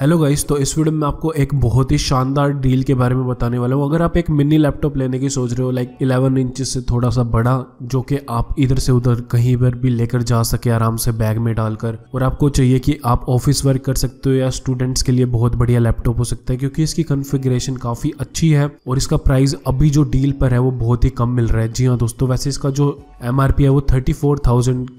hello guys तो इस video में आपको एक बहुत ही शानदार डील के बारे में बताने वाला हूँ अगर आप एक मिनी लैपटॉप लेने की सोच रहे हो लाइक 11 इंच से थोड़ा सा बड़ा जो कि आप इधर से उधर कहीं पर भी लेकर जा सके आराम से बैग में डालकर और आपको चाहिए कि आप ऑफिस वर्क कर सकते हो या स्टूडेंट्स के लिए बहुत बढ़िया लैपटॉप हो सकता है क्योंकि इसकी कन्फिग्रेशन काफ़ी अच्छी है और इसका प्राइस अभी जो डील पर है वो बहुत ही कम मिल रहा है जी हाँ दोस्तों वैसे इसका जो एम है वो थर्टी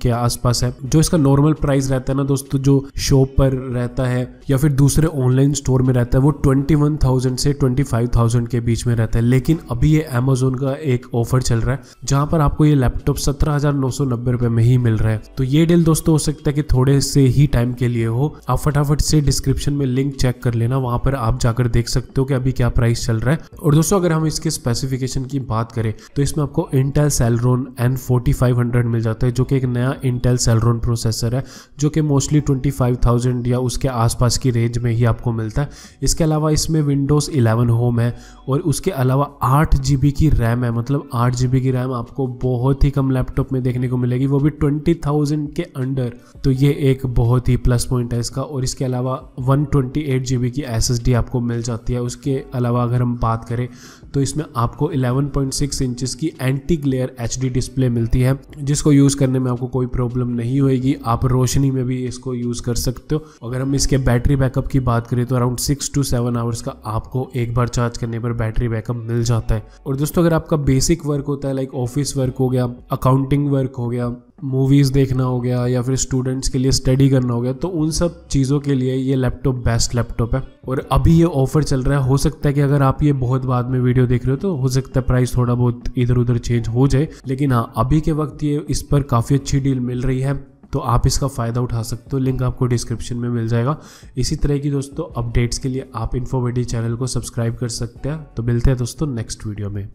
के आसपास है जो इसका नॉर्मल प्राइस रहता है ना दोस्तों जो शॉप पर रहता है या फिर दूसरे ऑनलाइन स्टोर में रहता है वो 21,000 से 25,000 के बीच में रहता है लेकिन अभी ये अमेजोन का एक ऑफर चल रहा है जहां पर आपको ये लैपटॉप सत्रह हजार में ही मिल रहा है तो ये डील दोस्तों हो सकता है कि थोड़े से ही टाइम के लिए हो आप फटाफट से डिस्क्रिप्शन में लिंक चेक कर लेना वहां पर आप जाकर देख सकते हो कि अभी क्या प्राइस चल रहा है और दोस्तों अगर हम इसके स्पेसिफिकेशन की बात करें तो इसमें आपको इंटेल सेलरोन एन फोर्टी मिल जाता है जो कि एक नया इंटेल सेलरोन प्रोसेसर है जो कि मोस्टली ट्वेंटी या उसके आसपास की रेंज में ही आपको मिलता है इसके अलावा इसमें विंडोज़ इलेवन होम है और उसके अलावा आठ जी की रैम है मतलब आठ जी की रैम आपको बहुत ही कम लैपटॉप में देखने को मिलेगी वो भी ट्वेंटी थाउजेंड के अंडर तो ये एक बहुत ही प्लस पॉइंट है इसका और इसके अलावा वन ट्वेंटी एट जी की एस एस डी आपको मिल जाती है उसके अलावा अगर हम बात करें तो इसमें आपको इलेवन पॉइंट इंचेस की एंटी ग्लेयर एच डिस्प्ले मिलती है जिसको यूज़ करने में आपको कोई प्रॉब्लम नहीं होगी आप रोशनी में भी इसको यूज़ कर सकते हो अगर हम इसके बैटरी बैकअप की बात करें तो around six to seven hours का आपको एक बार चार्ज करने पर बैटरी बैकअप मिल जाता है और दोस्तों अगर आपका बेसिक वर्क होता है लाइक ऑफिस वर्क हो गया अकाउंटिंग वर्क हो गया मूवीज़ देखना हो गया या फिर स्टूडेंट्स के लिए स्टडी करना हो गया तो उन सब चीज़ों के लिए ये लैपटॉप बेस्ट लैपटॉप है और अभी ये ऑफर चल रहा है हो सकता है कि अगर आप ये बहुत बाद में वीडियो देख रहे हो तो हो सकता है प्राइस थोड़ा बहुत इधर उधर चेंज हो जाए लेकिन हाँ अभी के वक्त ये इस पर काफ़ी अच्छी डील मिल रही है तो आप इसका फ़ायदा उठा सकते हो लिंक आपको डिस्क्रिप्शन में मिल जाएगा इसी तरह की दोस्तों अपडेट्स के लिए आप इन्फॉर्मेटिव चैनल को सब्सक्राइब कर सकते हैं तो मिलते हैं दोस्तों नेक्स्ट वीडियो में